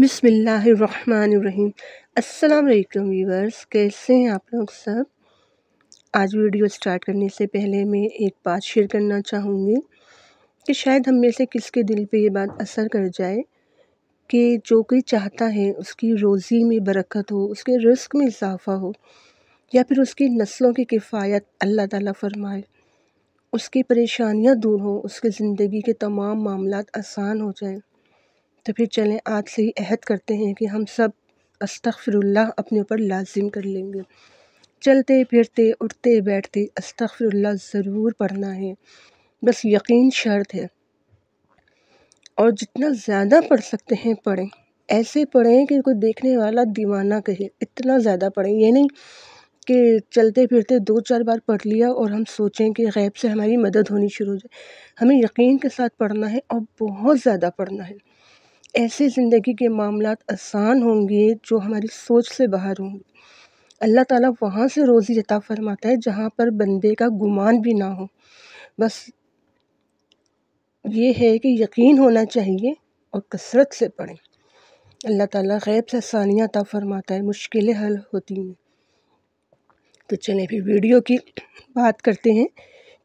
बिसमीम् अल्लाम वीवर्स कैसे हैं आप लोग सब आज वीडियो स्टार्ट करने से पहले मैं एक बात शेयर करना चाहूँगी कि शायद हम में से किसके दिल पे ये बात असर कर जाए कि जो कोई चाहता है उसकी रोज़ी में बरकत हो उसके रिस्क में इजाफ़ा हो या फिर उसकी नस्लों की किफ़ायत अल्लाह ताला फरमाए उसकी परेशानियाँ दूर हो उसकी ज़िंदगी के तमाम मामला आसान हो जाएं तो फिर चलें आज से ही अहद करते हैं कि हम सब अस्तफ़रल्ला अपने ऊपर लाजिम कर लेंगे चलते फिरते उठते बैठते अस्तफ़रल्ला ज़रूर पढ़ना है बस यकीन शर्त है और जितना ज़्यादा पढ़ सकते हैं पढ़ें ऐसे पढ़ें कि कोई देखने वाला दीवाना कहे इतना ज़्यादा पढ़ें ये नहीं कि चलते फिरते दो चार बार पढ़ लिया और हम सोचें कि गैब से हमारी मदद होनी शुरू हो जाए हमें यकीन के साथ पढ़ना है और बहुत ज़्यादा पढ़ना है ऐसे ज़िंदगी के मामला आसान होंगे जो हमारी सोच से बाहर होंगे अल्लाह ताला वहाँ से रोज़ी अता फ़रमाता है जहाँ पर बंदे का गुमान भी ना हो बस ये है कि यकीन होना चाहिए और कसरत से पढ़ें अल्लाह ताला गैब से आसानियाँ अता फ़रमाता है मुश्किलें हल होती हैं तो चलें फिर वीडियो की बात करते हैं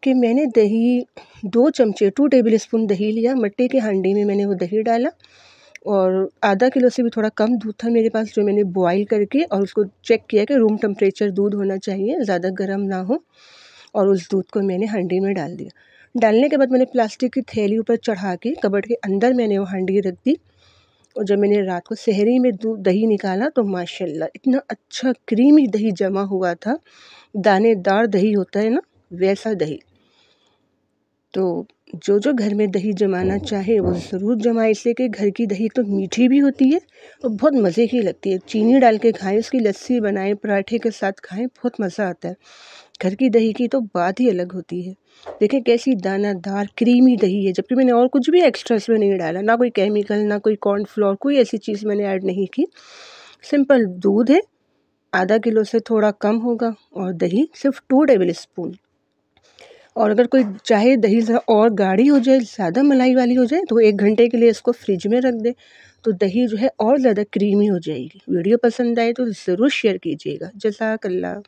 कि मैंने दही दो चमचे टू टेबल स्पून दही लिया मट्टी के हांडी में मैंने वो दही डाला और आधा किलो से भी थोड़ा कम दूध था मेरे पास जो मैंने बॉईल करके और उसको चेक किया कि रूम टेम्परेचर दूध होना चाहिए ज़्यादा गर्म ना हो और उस दूध को मैंने हांडी में डाल दिया डालने के बाद मैंने प्लास्टिक की थैली ऊपर चढ़ा के कबड़ के अंदर मैंने वो हांडी रख दी और जब मैंने रात को सहरी में दूध दही निकाला तो माशाला इतना अच्छा क्रीमी दही जमा हुआ था दानेदार दही होता है ना वैसा दही तो जो जो घर में दही जमाना चाहे वो ज़रूर जमाए इसलिए कि घर की दही तो मीठी भी होती है और बहुत मज़े की लगती है चीनी डाल के खाएँ उसकी लस्सी बनाएँ पराठे के साथ खाएँ बहुत मज़ा आता है घर की दही की तो बात ही अलग होती है देखें कैसी दानादार क्रीमी दही है जबकि मैंने और कुछ भी एक्स्ट्रा इसमें नहीं डाला ना कोई केमिकल ना कोई कॉर्नफ्लोर कोई ऐसी चीज़ मैंने ऐड नहीं की सिंपल दूध है आधा किलो से थोड़ा कम होगा और दही सिर्फ टू टेबल स्पून और अगर कोई चाहे दही और गाढ़ी हो जाए ज़्यादा मलाई वाली हो जाए तो एक घंटे के लिए इसको फ्रिज में रख दें तो दही जो है और ज़्यादा क्रीमी हो जाएगी वीडियो पसंद आए तो ज़रूर शेयर कीजिएगा जज़ाकल्ला